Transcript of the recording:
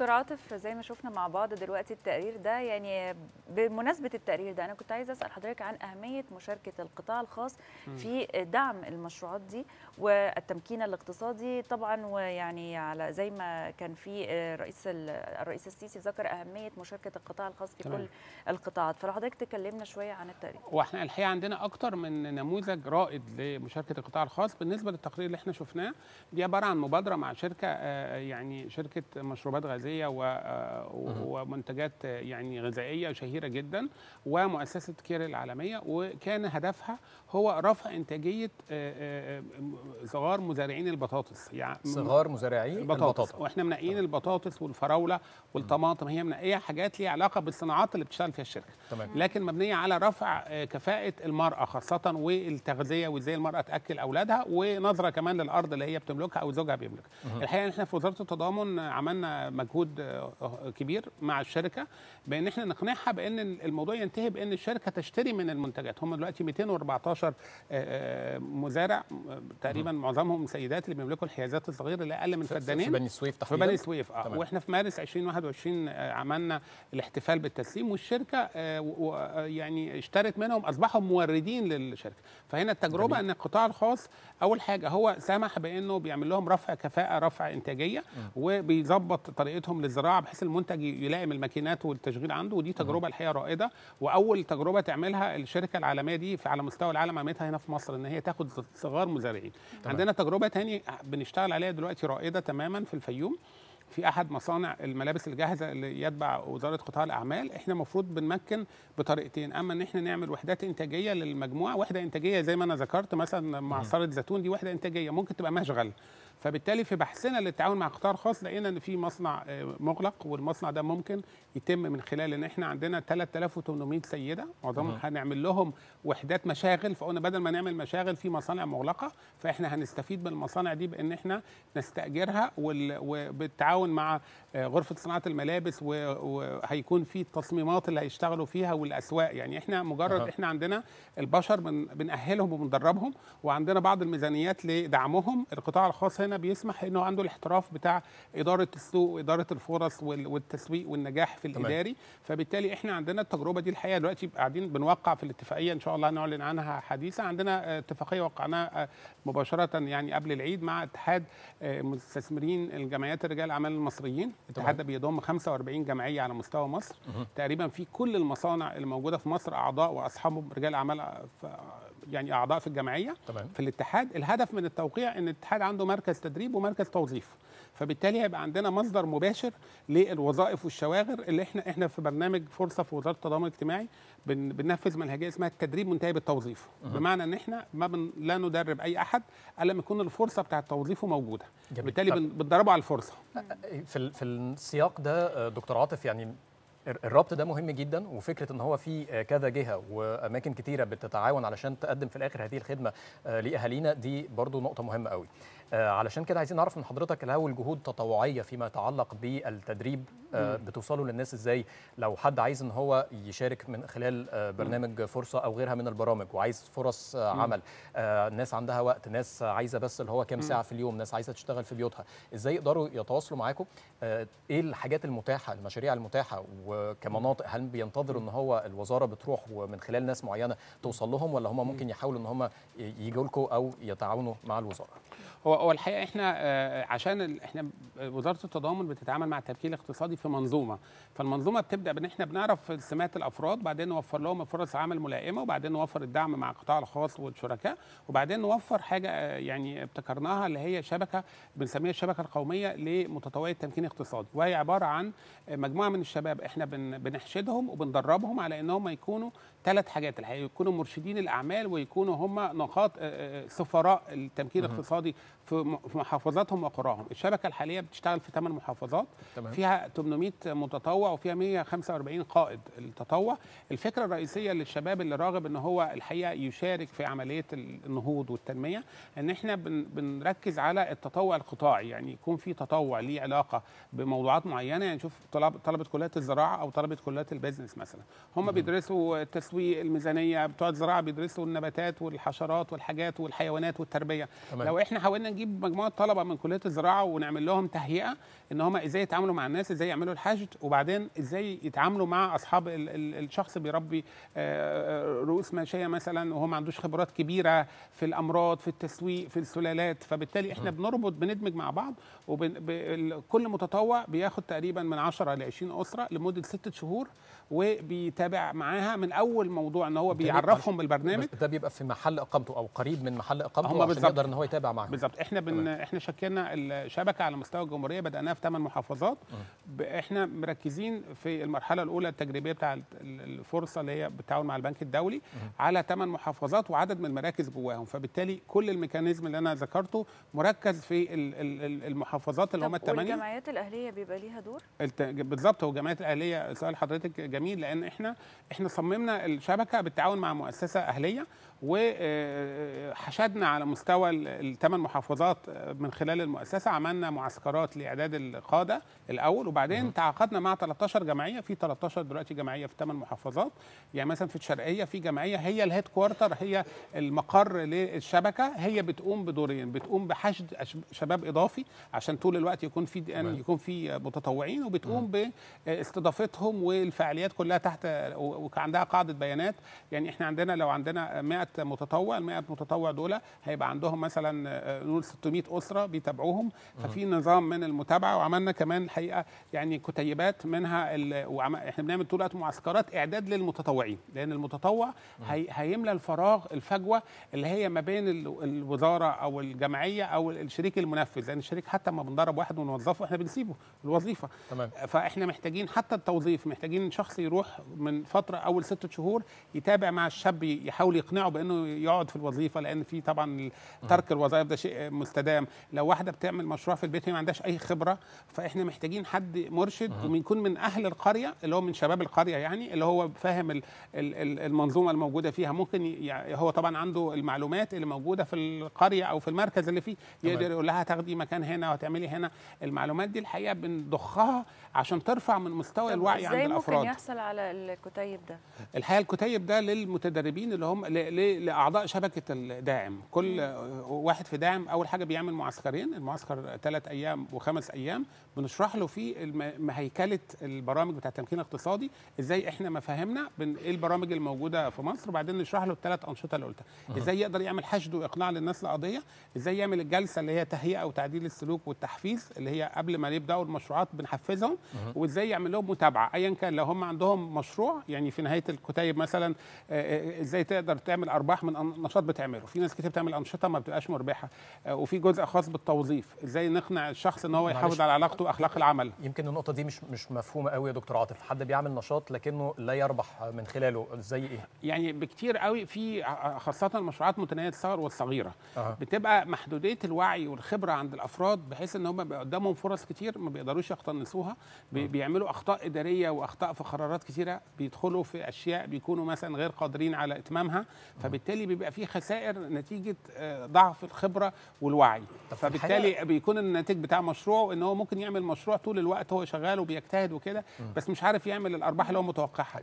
دكتور عاطف زي ما شفنا مع بعض دلوقتي التقرير ده يعني بمناسبه التقرير ده انا كنت عايزه اسال حضرتك عن اهميه مشاركه القطاع الخاص في دعم المشروعات دي والتمكين الاقتصادي طبعا ويعني على زي ما كان في آه، رئيس الرئيس السيسي ذكر اهميه مشاركه القطاع الخاص في كل القطاعات فلو حضرتك تكلمنا شويه عن التقرير واحنا الحقيقه عندنا اكتر من نموذج رائد لمشاركه القطاع الخاص بالنسبه للتقرير اللي احنا شفناه دي عباره عن مبادره مع شركه آه، يعني شركه مشروبات غازيه تغذيه آه، ومنتجات يعني غذائيه شهيره جدا ومؤسسه كير العالميه وكان هدفها هو رفع انتاجيه آه، آه، صغار مزارعين البطاطس يعني صغار مزارعين البطاطس, البطاطس. واحنا منقيين البطاطس والفراوله والطماطم هي منقيه حاجات ليها علاقه بالصناعات اللي بتشتغل فيها الشركه تمام. لكن مبنيه على رفع كفاءه المراه خاصه والتغذيه وازاي المراه تاكل اولادها ونظره كمان للارض اللي هي بتملكها او زوجها بيملكها الحقيقه احنا في وزاره التضامن عملنا مجهود مجهود آه، آه، كبير مع الشركه بان احنا نقنعها بان الموضوع ينتهي بان الشركه تشتري من المنتجات هم دلوقتي 214 آه، مزارع تقريبا معظمهم سيدات اللي بيملكوا الحيازات الصغيره اللي اقل من فدانين في بني سويف تحديدا في بني سويف اه واحنا في مارس 2021 عملنا الاحتفال بالتسليم والشركه يعني اشترت منهم اصبحوا موردين للشركه فهنا التجربه جميل. ان القطاع الخاص اول حاجه هو سمح بانه بيعمل لهم رفع كفاءه رفع انتاجيه وبيظبط طريقه طريقتهم للزراعه بحيث المنتج يلائم الماكينات والتشغيل عنده ودي تجربه الحقيقه رائده واول تجربه تعملها الشركه العالميه دي في على مستوى العالم عملتها هنا في مصر ان هي تاخد صغار مزارعين طبعا. عندنا تجربه تاني بنشتغل عليها دلوقتي رائده تماما في الفيوم في احد مصانع الملابس الجاهزه اللي يتبع وزاره قطاع الاعمال احنا المفروض بنمكن بطريقتين اما ان احنا نعمل وحدات انتاجيه للمجموعه وحده انتاجيه زي ما انا ذكرت مثلا معصره زيتون دي وحده انتاجيه ممكن تبقى مشغل فبالتالي في بحثنا للتعاون مع القطاع الخاص لقينا ان في مصنع آه، مغلق والمصنع ده ممكن يتم من خلال ان احنا عندنا 3800 سيده معظمهم هنعمل لهم وحدات مشاغل فقلنا بدل ما نعمل مشاغل في مصانع مغلقه فاحنا هنستفيد من المصانع دي بان احنا نستاجرها وبالتعاون مع آه، غرفه صناعه الملابس وهيكون في التصميمات اللي هيشتغلوا فيها والاسواق يعني احنا مجرد احنا عندنا البشر بنأهلهم وبندربهم وعندنا بعض الميزانيات لدعمهم القطاع الخاص هنا معينه بيسمح انه عنده الاحتراف بتاع اداره السوق واداره الفرص والتسويق والنجاح في الاداري فبالتالي احنا عندنا التجربه دي الحقيقه دلوقتي قاعدين بنوقع في الاتفاقيه ان شاء الله نعلن عنها حديثا عندنا اتفاقيه وقعناها مباشره يعني قبل العيد مع اتحاد آه، مستثمرين الجمعيات رجال الاعمال المصريين الاتحاد ده بيضم 45 جمعيه على مستوى مصر تقريبا في كل المصانع الموجوده في مصر اعضاء واصحابهم رجال اعمال آه، يعني اعضاء في الجمعيه طبعا. في الاتحاد الهدف من التوقيع ان الاتحاد عنده مركز تدريب ومركز توظيف فبالتالي هيبقى عندنا مصدر مباشر للوظائف والشواغر اللي احنا احنا في برنامج فرصه في وزاره التضامن الاجتماعي بننفذ منهجيه اسمها التدريب منتهي بالتوظيف أه. بمعنى ان احنا ما بن لا ندرب اي احد الا لما يكون الفرصه بتاعه توظيفه موجوده جميل. بالتالي بنضربه على الفرصه في في السياق ده آه، دكتور عاطف يعني الربط ده مهم جدا وفكره ان هو في كذا جهه واماكن كتيره بتتعاون علشان تقدم في الاخر هذه الخدمه آه، لاهالينا دي برضو نقطه مهمه قوي آه، علشان كده عايزين نعرف من حضرتك الاول جهود تطوعيه فيما يتعلق بالتدريب آه، بتوصلوا للناس ازاي لو حد عايز ان هو يشارك من خلال آه، برنامج فرصه او غيرها من البرامج وعايز فرص عمل ناس عندها وقت ناس عايزه بس اللي هو كام ساعه في اليوم ناس عايزه تشتغل في بيوتها ازاي يقدروا يتواصلوا معاكم ايه الحاجات المتاحه المشاريع المتاحه وكمناطق هل بينتظروا ان هو الوزاره بتروح ومن خلال ناس معينه توصل لهم ولا هم ممكن يحاولوا ان هم يجوا لكم او يتعاونوا مع الوزاره هو هو الحقيقه احنا آه، عشان احنا وزاره التضامن بتتعامل مع التمكين الاقتصادي في منظومه فالمنظومه بتبدا بان احنا بنعرف سمات الافراد بعدين نوفر لهم فرص عمل ملائمه وبعدين نوفر الدعم مع القطاع الخاص والشركاء وبعدين نوفر حاجه آه، يعني ابتكرناها اللي هي شبكه بنسميها الشبكه القوميه لمتطوعي التمكين الاقتصادي وهي عباره عن مجموعه من الشباب احنا بنحشدهم وبندربهم على ان هم يكونوا ثلاث حاجات الحقيقه يكونوا مرشدين الاعمال ويكونوا هم نقاط آه، سفراء التمكين الاقتصادي في محافظاتهم وقراهم الشبكه الحاليه بتشتغل في 8 محافظات تمام. فيها 800 متطوع وفيها 145 قائد التطوع الفكره الرئيسيه للشباب اللي راغب ان هو الحقيقه يشارك في عمليه النهوض والتنميه ان احنا بنركز على التطوع القطاعي يعني يكون في تطوع ليه علاقه بموضوعات معينه يعني نشوف طلب طلبه كليات الزراعه او طلبه كليات البيزنس مثلا هم بيدرسوا التسويق الميزانيه بتوع الزراعه بيدرسوا النباتات والحشرات والحاجات والحيوانات والتربيه تمام. لو احنا حاولنا نجيب مجموعه طلبه من كليه الزراعه ونعمل لهم تهيئه ان هم ازاي يتعاملوا مع الناس ازاي يعملوا الحشد وبعدين ازاي يتعاملوا مع اصحاب الـ الـ الشخص بيربي آه، آه، رؤوس ماشيه مثلا وهو ما عندوش خبرات كبيره في الامراض في التسويق في السلالات فبالتالي احنا بنربط بندمج مع بعض وكل متطوع بياخد تقريبا من 10 ل 20 اسره لمده ست شهور وبيتابع معاها من اول موضوع ان هو بيعرفهم بالبرنامج ده بيبقى في محل اقامته او قريب من محل اقامته عشان يقدر ان هو يتابع معاهم بالظبط احنا بن احنا شكلنا الشبكه على مستوى الجمهوريه بداناها في ثمان محافظات احنا مركزين في المرحله الاولى التجريبيه بتاع الفرصه اللي هي بالتعاون مع البنك الدولي على ثمان محافظات وعدد من المراكز جواهم فبالتالي كل الميكانيزم اللي انا ذكرته مركز في المحافظات اللي هم الثمانيه الجمعيات الاهليه بيبقى ليها دور بالظبط هو الجمعيات الاهليه سؤال حضرتك جميل لان احنا احنا صممنا الشبكه بالتعاون مع مؤسسه اهليه وحشدنا على مستوى الثمان محافظات آه، من خلال المؤسسه عملنا معسكرات لاعداد القاده الاول وبعدين تعاقدنا مع 13 جمعيه في 13 دلوقتي جمعيه في ثمان محافظات يعني مثلا في الشرقيه في جمعيه هي الهيد كوارتر هي المقر للشبكه هي بتقوم بدورين بتقوم بحشد شباب اضافي عشان طول الوقت يكون في يكون في متطوعين وبتقوم باستضافتهم والفعاليات كلها تحت وعندها قاعده بيانات يعني احنا عندنا لو عندنا 100 متطوع ال 100 متطوع دول هيبقى عندهم مثلا آه، نقول 600 اسره بيتابعوهم ففي نظام من المتابعه وعملنا كمان الحقيقه يعني كتيبات منها وعم... احنا بنعمل طول الوقت معسكرات اعداد للمتطوعين لان المتطوع هي... هيملى الفراغ الفجوه اللي هي ما بين الوزاره او الجمعيه او الشريك المنفذ لان الشريك حتى ما بنضرب واحد ونوظفه احنا بنسيبه الوظيفه تمام. فاحنا محتاجين حتى التوظيف محتاجين شخص يروح من فتره اول ست شهور يتابع مع الشاب يحاول يقنعه بانه يقعد في الوظيفه لان في طبعا ترك آه. الوظائف ده شيء مستدام لو واحده بتعمل مشروع في البيت وهي ما عندهاش اي خبره فاحنا محتاجين حد مرشد آه. ويكون من اهل القريه اللي هو من شباب القريه يعني اللي هو فاهم المنظومه الموجوده فيها ممكن يعني هو طبعا عنده المعلومات اللي موجوده في القريه او في المركز اللي فيه يقدر يقول لها تاخدي مكان هنا وهتعملي هنا المعلومات دي الحقيقه بنضخها عشان ترفع من مستوى الوعي عند الافراد ازاي ممكن يحصل على الكتيب ده الحقيقه الكتيب ده للمتدربين اللي هم لاعضاء شبكه الداعم كل واحد في داعم اول حاجه بيعمل معسكرين المعسكر ثلاث ايام وخمس ايام بنشرح له فيه هيكله البرامج بتاعه التمكين الاقتصادي ازاي احنا مفاهيمنا ايه البرامج الموجوده في مصر وبعدين نشرح له الثلاث انشطه اللي قلتها ازاي يقدر يعمل حشد واقناع للناس لقضيه ازاي يعمل الجلسه اللي هي تهيئه وتعديل السلوك والتحفيز اللي هي قبل ما يبداوا المشروعات بنحفزهم وازاي يعمل لهم متابعه ايا كان لو هم عندهم مشروع يعني في نهايه الكتيب مثلا ازاي تقدر تعمل بتعمل ارباح من نشاط بتعمله في ناس كتير بتعمل انشطه ما بتبقاش مربحه آه، وفي جزء خاص بالتوظيف ازاي نقنع الشخص ان هو يحافظ على علاقته واخلاق العمل يمكن النقطه دي مش مش مفهومه قوي يا دكتور عاطف حد بيعمل نشاط لكنه لا يربح من خلاله زي ايه يعني بكتير قوي في خاصه المشروعات متناهيه الصغر والصغيره أه. بتبقى محدوديه الوعي والخبره عند الافراد بحيث ان هم قدامهم فرص كتير ما بيقدروش يقتنصوها بي بيعملوا اخطاء اداريه واخطاء في قرارات كتيره بيدخلوا في اشياء بيكونوا مثلا غير قادرين على اتمامها فبالتالي بيبقى في خسائر نتيجه آه، ضعف الخبره والوعي فبالتالي بيكون الناتج بتاع مشروعه ان هو ممكن يعمل مشروع طول الوقت هو شغال وبيجتهد وكده بس مش عارف يعمل الارباح اللي هو متوقعها